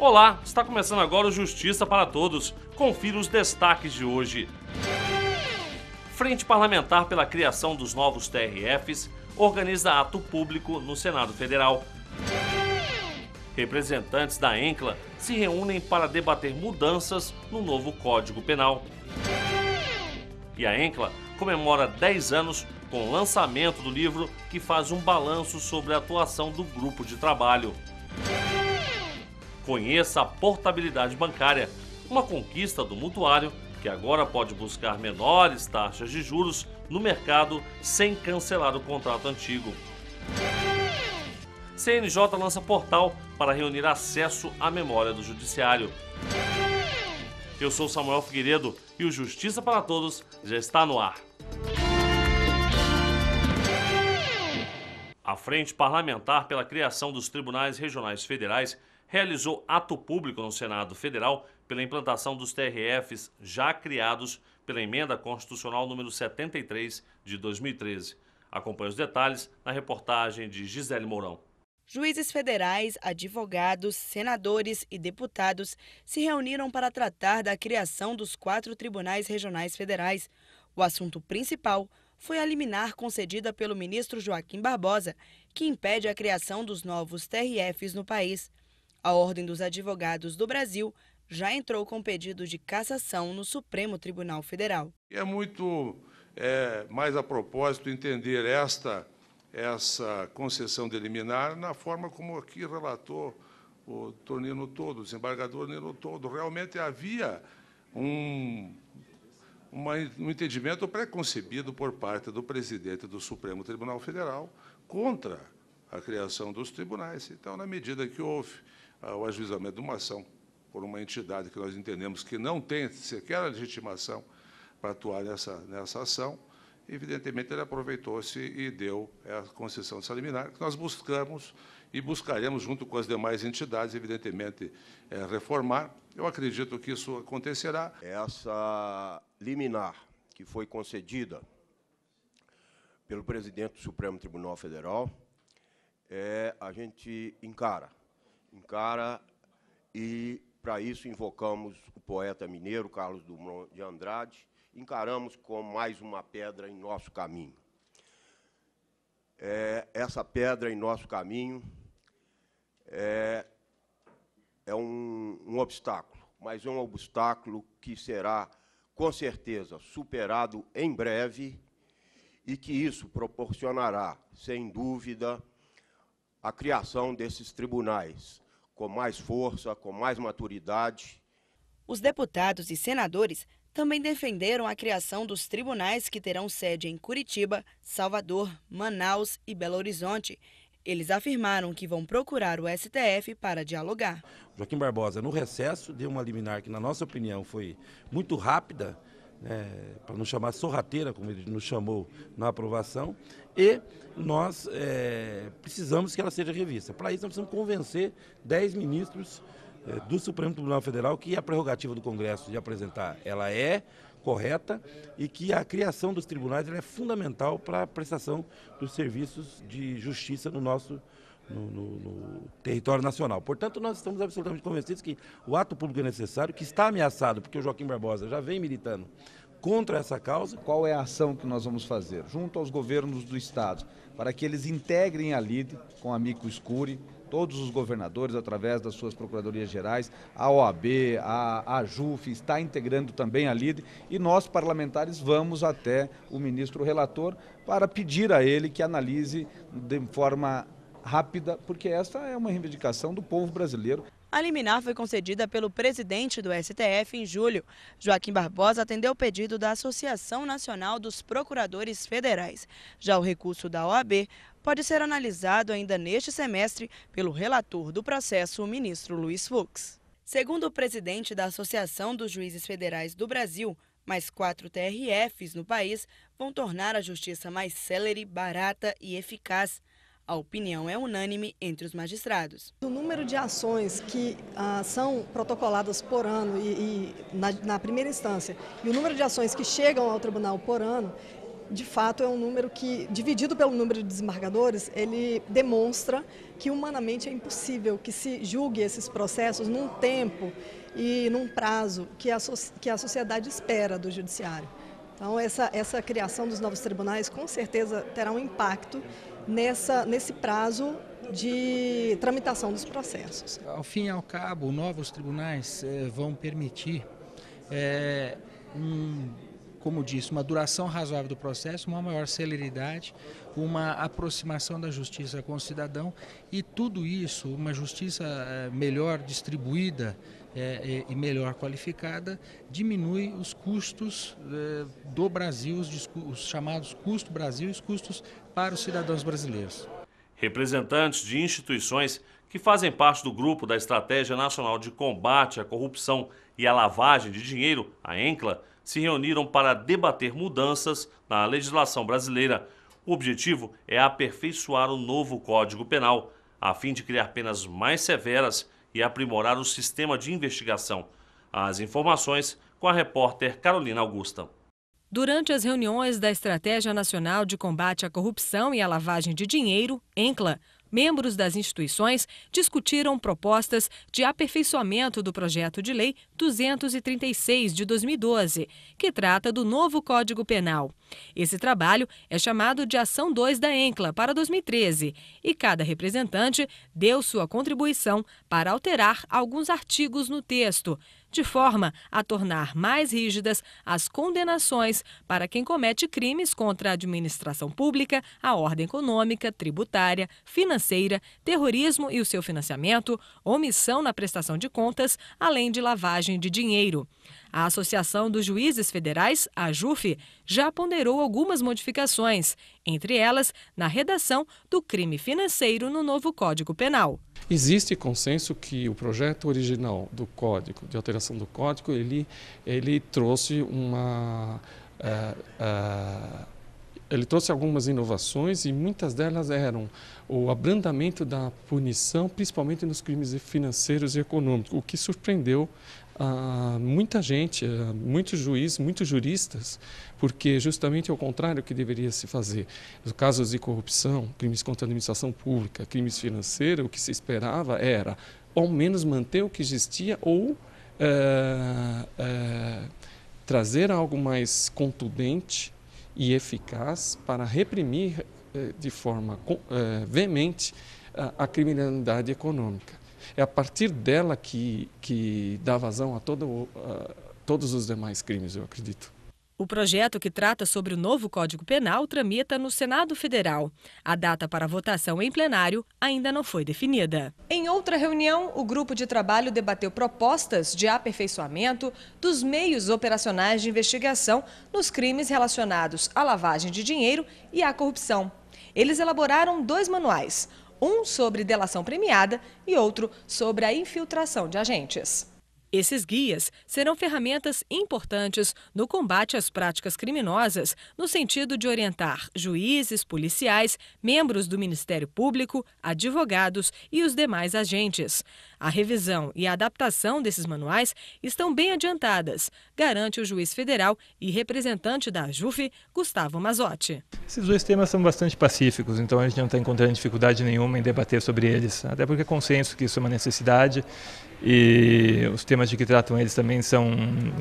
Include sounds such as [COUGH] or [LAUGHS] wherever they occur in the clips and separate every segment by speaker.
Speaker 1: Olá, está começando agora o Justiça para Todos. Confira os destaques de hoje. Frente parlamentar pela criação dos novos TRFs organiza ato público no Senado Federal. Representantes da ENCLA se reúnem para debater mudanças no novo Código Penal. E a ENCLA comemora 10 anos com o lançamento do livro que faz um balanço sobre a atuação do grupo de trabalho. Conheça a portabilidade bancária, uma conquista do mutuário que agora pode buscar menores taxas de juros no mercado sem cancelar o contrato antigo. CNJ lança portal para reunir acesso à memória do Judiciário. Eu sou Samuel Figueiredo e o Justiça para Todos já está no ar. A Frente Parlamentar pela Criação dos Tribunais Regionais Federais realizou ato público no Senado Federal pela implantação dos TRFs já criados pela emenda constitucional número 73 de 2013. Acompanhe os detalhes na reportagem de Gisele Mourão.
Speaker 2: Juízes federais, advogados, senadores e deputados se reuniram para tratar da criação dos quatro tribunais regionais federais. O assunto principal foi a liminar concedida pelo ministro Joaquim Barbosa, que impede a criação dos novos TRFs no país. A Ordem dos Advogados do Brasil já entrou com pedido de cassação no Supremo Tribunal Federal.
Speaker 3: É muito é, mais a propósito entender esta, essa concessão de liminar na forma como aqui relatou o Tornino Todo, o desembargador Nino Todo. Realmente havia um, uma, um entendimento preconcebido por parte do presidente do Supremo Tribunal Federal contra a criação dos tribunais. Então, na medida que houve ao ah, ajuizamento é de uma ação por uma entidade que nós entendemos que não tem sequer a legitimação para atuar nessa, nessa ação, evidentemente ele aproveitou-se e deu é, a concessão dessa liminar, que nós buscamos e buscaremos, junto com as demais entidades, evidentemente, é, reformar. Eu acredito
Speaker 4: que isso acontecerá. Essa liminar que foi concedida pelo presidente do Supremo Tribunal Federal, é, a gente encara encara e para isso invocamos o poeta mineiro Carlos Dumont de Andrade, encaramos como mais uma pedra em nosso caminho. É, essa pedra em nosso caminho é, é um, um obstáculo, mas é um obstáculo que será, com certeza, superado em breve e que isso proporcionará, sem dúvida, a criação desses tribunais, com mais força, com mais maturidade.
Speaker 2: Os deputados e senadores também defenderam a criação dos tribunais que terão sede em Curitiba, Salvador, Manaus e Belo Horizonte. Eles afirmaram que vão procurar o STF para dialogar.
Speaker 4: Joaquim Barbosa, no recesso, deu uma liminar que, na nossa opinião, foi muito rápida é, para não chamar sorrateira, como ele nos chamou na aprovação, e nós é, precisamos que ela seja revista. Para isso, nós precisamos convencer 10 ministros é, do Supremo Tribunal Federal que a prerrogativa do Congresso de apresentar ela é correta e que a criação dos tribunais é fundamental para a prestação dos serviços de justiça no nosso país no, no, no, território nacional. Portanto, nós estamos absolutamente convencidos que o ato público é necessário, que está ameaçado, porque o Joaquim Barbosa já vem militando contra essa causa. Qual é a ação que nós vamos fazer junto aos governos do Estado para que eles integrem a LIDE com a Mico Escure, todos os governadores, através das suas procuradorias
Speaker 3: gerais, a OAB, a, a JUF, está integrando também a LIDE e nós, parlamentares, vamos até o ministro relator para pedir a ele que analise de forma rápida, porque esta é uma reivindicação do povo brasileiro.
Speaker 2: A liminar foi concedida pelo presidente do STF em julho. Joaquim Barbosa atendeu o pedido da Associação Nacional dos Procuradores Federais. Já o recurso da OAB pode ser analisado ainda neste semestre pelo relator do processo, o ministro Luiz Fux. Segundo o presidente da Associação dos Juízes Federais do Brasil, mais quatro TRFs no país vão tornar a justiça mais célere, barata e eficaz. A opinião é unânime entre os magistrados.
Speaker 5: O número de ações que ah, são protocoladas por ano e, e na, na primeira instância e o número de ações que chegam ao tribunal por ano de fato é um número que, dividido pelo número de desembargadores, ele demonstra que humanamente é impossível que se julgue esses processos num tempo e num prazo que a, que a sociedade espera do judiciário. Então, essa, essa criação dos novos tribunais com certeza terá um impacto nessa, nesse prazo de tramitação dos processos.
Speaker 3: Ao fim e ao cabo, novos tribunais eh, vão permitir, eh, um, como disse, uma duração razoável do processo, uma maior celeridade, uma aproximação da justiça com o cidadão e tudo isso, uma justiça eh, melhor distribuída é, é, e melhor qualificada, diminui os custos é, do Brasil, os, os chamados custos Brasil e os custos para os cidadãos brasileiros.
Speaker 1: Representantes de instituições que fazem parte do grupo da Estratégia Nacional de Combate à Corrupção e à Lavagem de Dinheiro, a ENCLA, se reuniram para debater mudanças na legislação brasileira. O objetivo é aperfeiçoar o novo Código Penal, a fim de criar penas mais severas e aprimorar o sistema de investigação. As informações com a repórter Carolina Augusta.
Speaker 5: Durante as reuniões da Estratégia Nacional de Combate à Corrupção e à Lavagem de Dinheiro, ENCLA, membros das instituições discutiram propostas de aperfeiçoamento do projeto de lei 236 de 2012, que trata do novo Código Penal. Esse trabalho é chamado de Ação 2 da ENCLA para 2013 e cada representante deu sua contribuição para alterar alguns artigos no texto de forma a tornar mais rígidas as condenações para quem comete crimes contra a administração pública, a ordem econômica, tributária, financeira, terrorismo e o seu financiamento, omissão na prestação de contas, além de lavagem de dinheiro. A Associação dos Juízes Federais, a JUF, já ponderou algumas modificações, entre elas na redação do crime financeiro no novo Código Penal.
Speaker 3: Existe consenso que o projeto original do Código, de alteração do Código, ele, ele trouxe uma. Uh, uh, ele trouxe algumas inovações e muitas delas eram o abrandamento da punição, principalmente nos crimes financeiros e econômicos, o que surpreendeu ah, muita gente, ah, muitos juízes, muitos juristas, porque justamente é o contrário que deveria se fazer. Nos casos de corrupção, crimes contra a administração pública, crimes financeiros, o que se esperava era ao menos manter o que existia ou eh, eh, trazer algo mais contundente e eficaz para reprimir eh, de forma veemente a criminalidade econômica. É a partir dela que, que dá vazão a, todo, a todos os demais crimes, eu acredito. O
Speaker 5: projeto que trata sobre o novo Código Penal tramita no Senado Federal. A data para votação em plenário ainda não foi definida. Em outra reunião, o grupo de trabalho debateu propostas de aperfeiçoamento dos meios operacionais de investigação nos crimes relacionados à lavagem de dinheiro e à corrupção. Eles elaboraram dois manuais um sobre delação premiada e outro sobre a infiltração de agentes. Esses guias serão ferramentas importantes no combate às práticas criminosas, no sentido de orientar juízes, policiais, membros do Ministério Público, advogados e os demais agentes. A revisão e a adaptação desses manuais estão bem adiantadas, garante o juiz federal e representante da JUF, Gustavo Mazotti.
Speaker 3: Esses dois temas são bastante pacíficos, então a gente não está encontrando dificuldade nenhuma em debater sobre eles, até porque é consenso que isso é uma necessidade e os temas de que tratam eles também são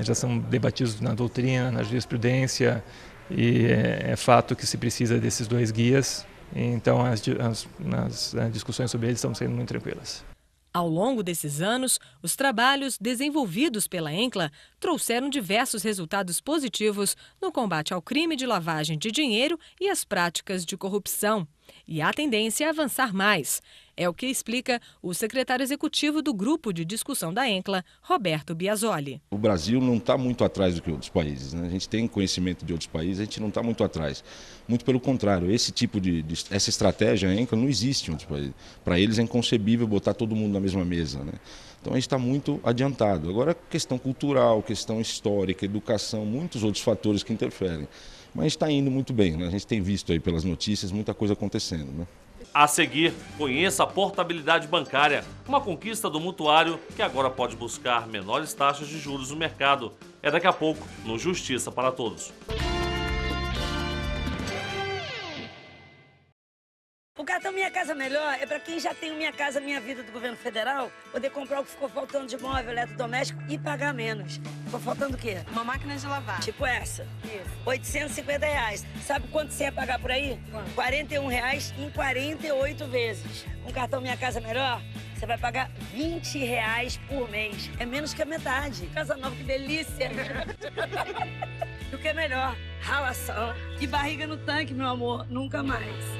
Speaker 3: já são debatidos na doutrina, na jurisprudência e é, é fato que se precisa desses dois guias. Então as, as, as eh, discussões sobre eles estão sendo muito tranquilas.
Speaker 5: Ao longo desses anos, os trabalhos desenvolvidos pela Encla trouxeram diversos resultados positivos no combate ao crime de lavagem de dinheiro e às práticas de corrupção. E a tendência a avançar mais. É o que explica o secretário executivo do grupo de discussão da ENCLA, Roberto Biasoli.
Speaker 4: O Brasil não está muito atrás do que outros países. Né? A gente tem conhecimento de outros países, a gente não está muito atrás. Muito pelo contrário, esse tipo de, de essa estratégia ENCLA não existe em outros países. Para eles é inconcebível botar todo mundo na mesma mesa. Né? Então a gente está muito adiantado. Agora, questão cultural, questão histórica, educação, muitos outros fatores que
Speaker 3: interferem. Mas está indo muito bem, né? a gente tem visto aí pelas notícias muita coisa acontecendo. Né?
Speaker 1: A seguir, conheça a portabilidade bancária, uma conquista do mutuário que agora pode buscar menores taxas de juros no mercado. É daqui a pouco no Justiça para Todos.
Speaker 6: casa melhor é para quem já tem o Minha Casa Minha Vida do governo federal, poder comprar o que ficou faltando de móvel, eletrodoméstico e pagar menos. Ficou faltando o quê? Uma máquina de lavar. Tipo essa. Isso. 850 reais. Sabe quanto você ia pagar por aí? Quanto? 41 reais em 48 vezes. Um cartão Minha Casa Melhor, você vai pagar 20 reais por mês. É menos que a metade. Casa nova, que delícia! [LAUGHS] o que é melhor? Ralação e barriga no tanque, meu amor. Nunca mais.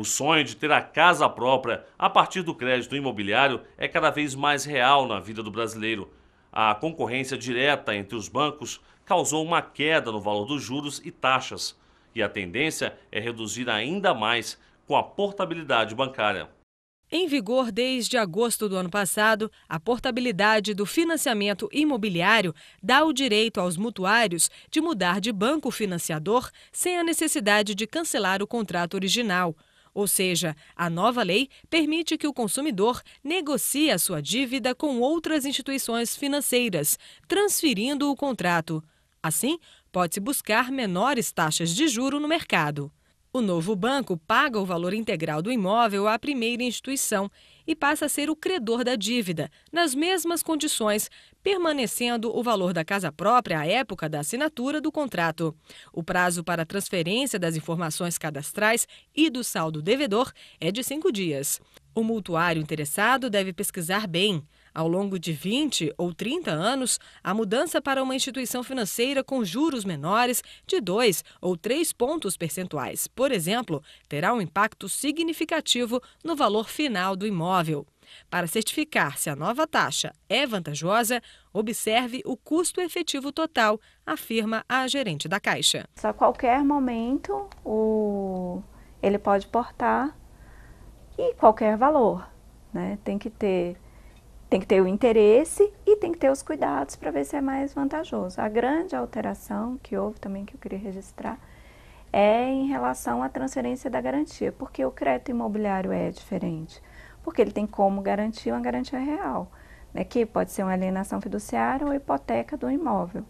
Speaker 1: O sonho de ter a casa própria a partir do crédito imobiliário é cada vez mais real na vida do brasileiro. A concorrência direta entre os bancos causou uma queda no valor dos juros e taxas, e a tendência é reduzir ainda mais com a portabilidade bancária.
Speaker 5: Em vigor desde agosto do ano passado, a portabilidade do financiamento imobiliário dá o direito aos mutuários de mudar de banco financiador sem a necessidade de cancelar o contrato original. Ou seja, a nova lei permite que o consumidor negocie a sua dívida com outras instituições financeiras, transferindo o contrato. Assim, pode-se buscar menores taxas de juro no mercado. O novo banco paga o valor integral do imóvel à primeira instituição e passa a ser o credor da dívida, nas mesmas condições, permanecendo o valor da casa própria à época da assinatura do contrato. O prazo para transferência das informações cadastrais e do saldo devedor é de cinco dias. O multuário interessado deve pesquisar bem ao longo de 20 ou 30 anos, a mudança para uma instituição financeira com juros menores de 2 ou 3 pontos percentuais, por exemplo, terá um impacto significativo no valor final do imóvel. Para certificar se a nova taxa é vantajosa, observe o custo efetivo total, afirma a gerente da Caixa.
Speaker 7: A qualquer momento, o... ele pode portar e qualquer valor. Né? Tem que ter tem que ter o interesse e tem que ter os cuidados para ver se é mais vantajoso. A grande alteração que houve também, que eu queria registrar, é em relação à transferência da garantia, porque o crédito imobiliário é diferente, porque ele tem como garantia uma garantia real, né, que pode ser uma alienação fiduciária ou hipoteca do imóvel.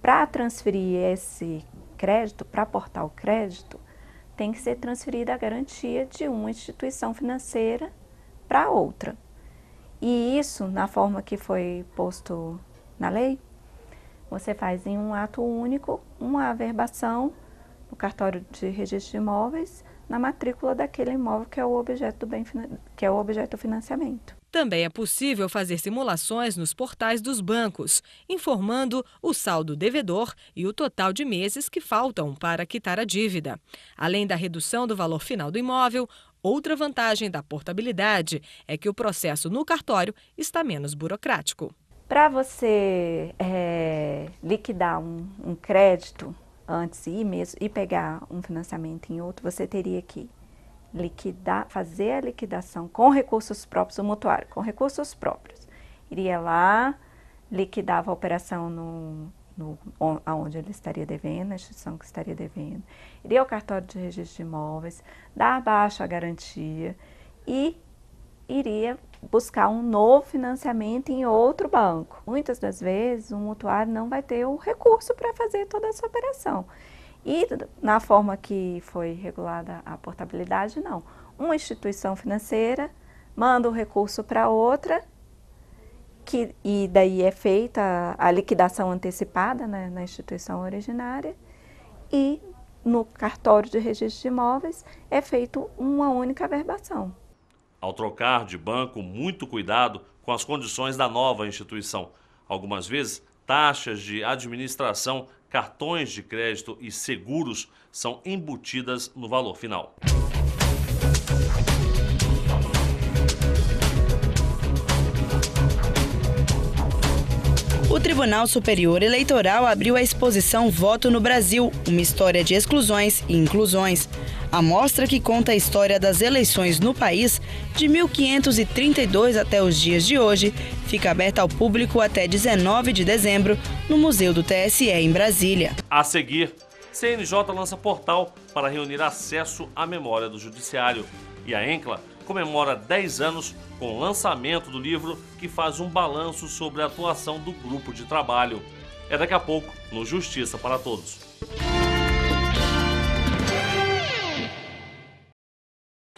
Speaker 7: Para transferir esse crédito, para aportar o crédito, tem que ser transferida a garantia de uma instituição financeira para outra. E isso, na forma que foi posto na lei, você faz em um ato único uma averbação no cartório de registro de imóveis na matrícula daquele imóvel que é o objeto do bem que é o objeto do financiamento.
Speaker 5: Também é possível fazer simulações nos portais dos bancos, informando o saldo devedor e o total de meses que faltam para quitar a dívida. Além da redução do valor final do imóvel, outra vantagem da portabilidade é que o processo no cartório está menos burocrático.
Speaker 7: Para você é, liquidar um, um crédito antes e, mesmo, e pegar um financiamento em outro, você teria que liquidar, fazer a liquidação com recursos próprios, o mutuário, com recursos próprios. Iria lá, liquidava a operação no, no, aonde ele estaria devendo, na instituição que estaria devendo, iria ao cartório de registro de imóveis, dar abaixo a garantia e iria buscar um novo financiamento em outro banco. Muitas das vezes, o mutuário não vai ter o recurso para fazer toda essa operação. E na forma que foi regulada a portabilidade, não. Uma instituição financeira manda o recurso para outra, que, e daí é feita a liquidação antecipada né, na instituição originária, e no cartório de registro de imóveis é feito uma única verbação.
Speaker 1: Ao trocar de banco, muito cuidado com as condições da nova instituição. Algumas vezes, taxas de administração cartões de crédito e seguros são embutidas no valor final.
Speaker 2: O Tribunal Superior Eleitoral abriu a exposição Voto no Brasil, uma história de exclusões e inclusões. A mostra que conta a história das eleições no país de 1532 até os dias de hoje fica aberta ao público até 19 de dezembro no Museu do TSE em Brasília.
Speaker 1: A seguir, CNJ lança portal para reunir acesso à memória do judiciário e a Encla comemora 10 anos com o lançamento do livro que faz um balanço sobre a atuação do grupo de trabalho. É daqui a pouco no Justiça para Todos.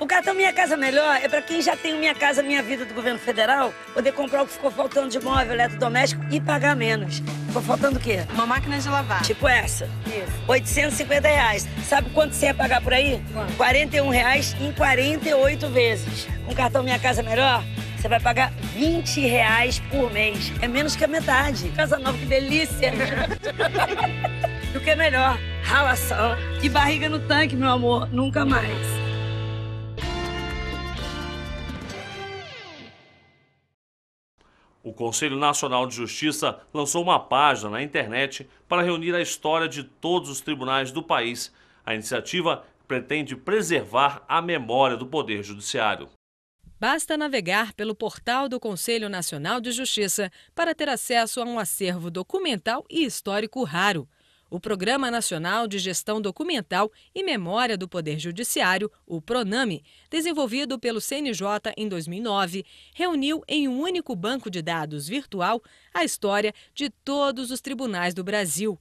Speaker 6: O cartão Minha Casa Melhor é para quem já tem o Minha Casa Minha Vida do governo federal poder comprar o que ficou faltando de móvel, eletrodoméstico e pagar menos. Ficou faltando o quê? Uma máquina de lavar. Tipo essa. Isso. 850 reais. Sabe quanto você ia pagar por aí? Quanto? 41 reais em 48 vezes. Com o cartão Minha Casa Melhor, você vai pagar 20 reais por mês. É menos que a metade. Casa Nova, que delícia! e [LAUGHS] o que é melhor? Ralação e barriga no tanque, meu amor. Nunca mais.
Speaker 1: Conselho Nacional de Justiça lançou uma página na internet para reunir a história de todos os tribunais do país. A iniciativa pretende preservar a memória do Poder Judiciário.
Speaker 5: Basta navegar pelo portal do Conselho Nacional de Justiça para ter acesso a um acervo documental e histórico raro o Programa Nacional de Gestão Documental e Memória do Poder Judiciário, o PRONAME, desenvolvido pelo CNJ em 2009, reuniu em um único banco de dados virtual a história de todos os tribunais do Brasil.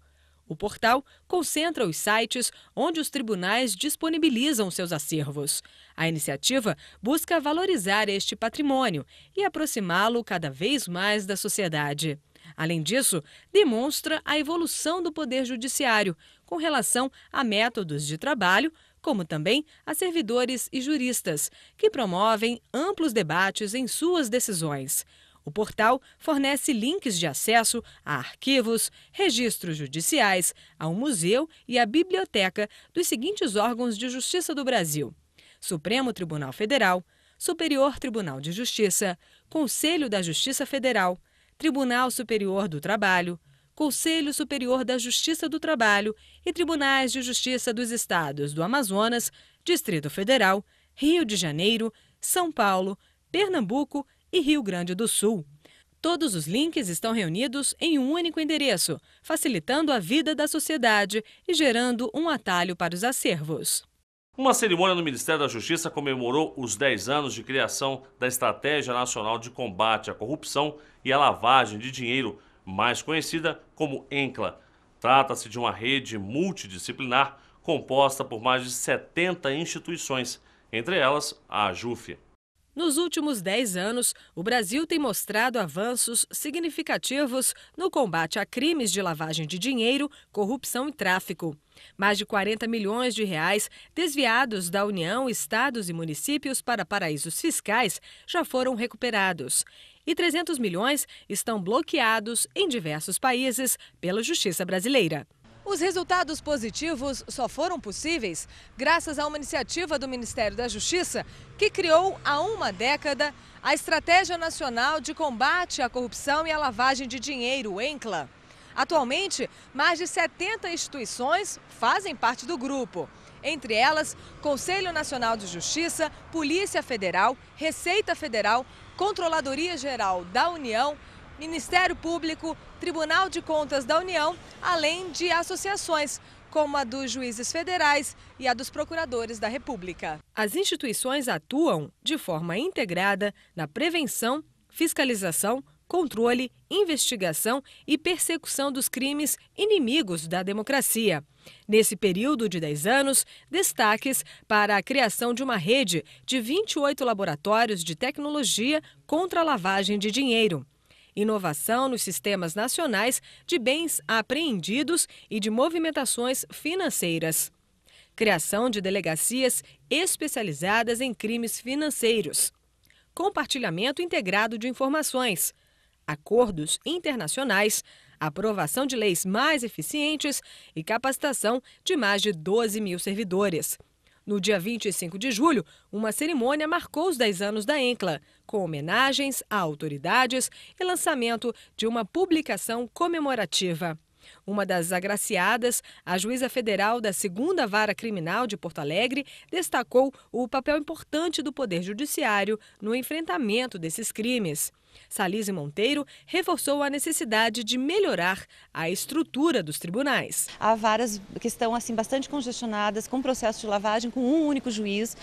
Speaker 5: O portal concentra os sites onde os tribunais disponibilizam seus acervos. A iniciativa busca valorizar este patrimônio e aproximá-lo cada vez mais da sociedade. Além disso, demonstra a evolução do Poder Judiciário com relação a métodos de trabalho, como também a servidores e juristas, que promovem amplos debates em suas decisões. O portal fornece links de acesso a arquivos, registros judiciais, ao museu e à biblioteca dos seguintes órgãos de justiça do Brasil: Supremo Tribunal Federal, Superior Tribunal de Justiça, Conselho da Justiça Federal. Tribunal Superior do Trabalho, Conselho Superior da Justiça do Trabalho e Tribunais de Justiça dos Estados do Amazonas, Distrito Federal, Rio de Janeiro, São Paulo, Pernambuco e Rio Grande do Sul. Todos os links estão reunidos em um único endereço, facilitando a vida da sociedade e gerando um atalho para os acervos.
Speaker 1: Uma cerimônia no Ministério da Justiça comemorou os 10 anos de criação da Estratégia Nacional de Combate à Corrupção e à Lavagem de Dinheiro, mais conhecida como ENCLA. Trata-se de uma rede multidisciplinar composta por mais de 70 instituições, entre elas a AJUF.
Speaker 5: Nos últimos 10 anos, o Brasil tem mostrado avanços significativos no combate a crimes de lavagem de dinheiro, corrupção e tráfico. Mais de 40 milhões de reais desviados da União, estados e municípios para paraísos fiscais já foram recuperados. E 300 milhões estão bloqueados em diversos países pela justiça brasileira. Os resultados positivos só foram possíveis graças a uma iniciativa do Ministério da Justiça que criou há uma década a Estratégia Nacional de Combate à Corrupção e à Lavagem de Dinheiro, ENCLA. Atualmente, mais de 70 instituições fazem parte do grupo. Entre elas, Conselho Nacional de Justiça, Polícia Federal, Receita Federal, Controladoria Geral da União, Ministério Público, Tribunal de Contas da União, além de associações, como a dos juízes federais e a dos procuradores da República. As instituições atuam de forma integrada na prevenção, fiscalização, controle, investigação e persecução dos crimes inimigos da democracia. Nesse período de 10 anos, destaques para a criação de uma rede de 28 laboratórios de tecnologia contra a lavagem de dinheiro inovação nos sistemas nacionais de bens apreendidos e de movimentações financeiras. Criação de delegacias especializadas em crimes financeiros. Compartilhamento integrado de informações. Acordos internacionais. Aprovação de leis mais eficientes e capacitação de mais de 12 mil servidores. No dia 25 de julho, uma cerimônia marcou os 10 anos da ENCLA, com homenagens a autoridades e lançamento de uma publicação comemorativa. Uma das agraciadas, a juíza federal da segunda vara criminal de Porto Alegre, destacou o papel importante do Poder Judiciário no enfrentamento desses crimes. Salise Monteiro reforçou a necessidade de melhorar a estrutura dos tribunais. Há varas que estão assim bastante
Speaker 7: congestionadas, com processo de lavagem, com um único juiz.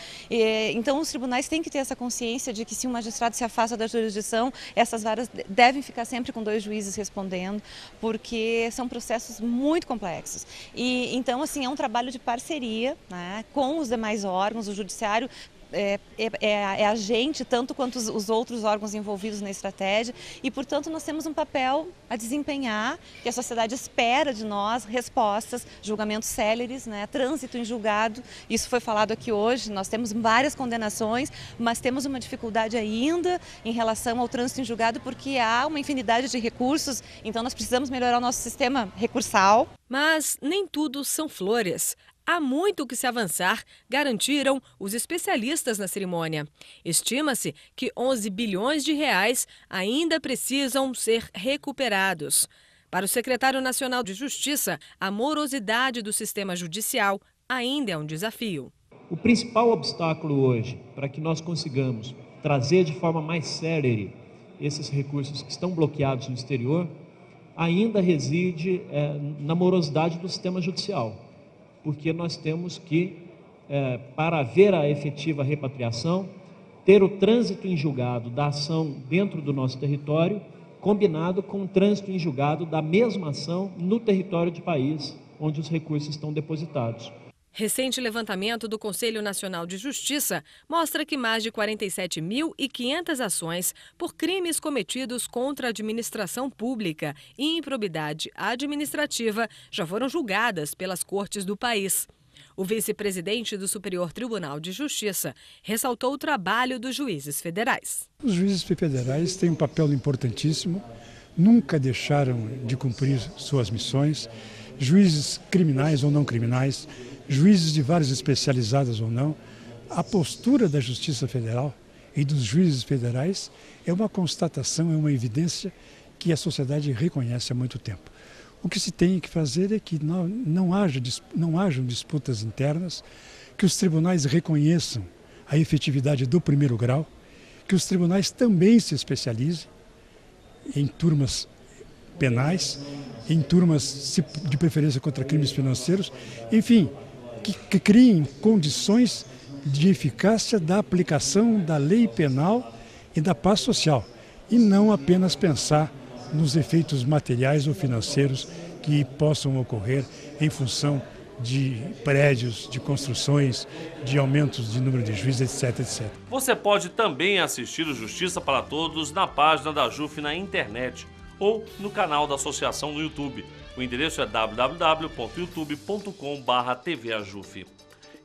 Speaker 7: Então, os tribunais têm que ter essa consciência de que se um magistrado se afasta da jurisdição, essas varas devem ficar sempre com dois juízes respondendo, porque são processos muito complexos. E então, assim, é um trabalho de parceria né, com os demais órgãos, o judiciário é, é, é, é a gente, tanto quanto os, os, outros órgãos envolvidos na estratégia, e, portanto, nós temos um papel a desempenhar, que a sociedade espera de nós, respostas, julgamentos céleres, né, trânsito em julgado, isso foi falado aqui hoje, nós temos várias condenações, mas temos uma dificuldade ainda em relação ao trânsito em julgado, porque há uma infinidade
Speaker 5: de recursos, então nós precisamos melhorar o nosso sistema recursal. Mas nem tudo são flores há muito que se avançar, garantiram os especialistas na cerimônia. Estima-se que 11 bilhões de reais ainda precisam ser recuperados. Para o secretário nacional de Justiça, a morosidade do sistema judicial ainda é um desafio.
Speaker 1: O principal obstáculo hoje para que nós consigamos trazer de forma mais célere esses recursos que estão bloqueados no exterior ainda reside é, na morosidade do sistema judicial porque nós temos que, é, para haver a efetiva repatriação, ter o trânsito em julgado da ação dentro do nosso território, combinado com o trânsito em julgado da mesma ação no território de país onde os recursos estão
Speaker 4: depositados.
Speaker 5: Recente levantamento do Conselho Nacional de Justiça mostra que mais de 47.500 ações por crimes cometidos contra a administração pública e improbidade administrativa já foram julgadas pelas cortes do país. O vice-presidente do Superior Tribunal de Justiça ressaltou o trabalho dos juízes federais.
Speaker 4: Os juízes federais têm um papel importantíssimo, nunca deixaram de cumprir suas missões juízes criminais ou não criminais, juízes de várias especializadas ou não, a postura da Justiça Federal e dos juízes federais é uma constatação, é uma evidência que a sociedade reconhece há muito tempo. O que se tem que fazer é que não, não, haja, não hajam disputas internas, que os tribunais reconheçam a efetividade do primeiro grau, que os tribunais também se especializem em turmas penais, em turmas de preferência contra crimes financeiros, enfim, que, que criem condições de eficácia da aplicação da lei penal e da paz social, e não apenas pensar nos efeitos materiais ou financeiros que possam ocorrer em função de prédios, de construções, de aumentos de número de juízes, etc, etc.
Speaker 1: Você pode também assistir o Justiça para Todos na página da JUF na internet ou no canal da associação no YouTube. O endereço é www.youtube.com/tvajufe.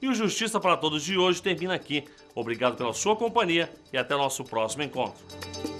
Speaker 1: E o Justiça para Todos de hoje termina aqui. Obrigado pela sua companhia e até nosso próximo encontro.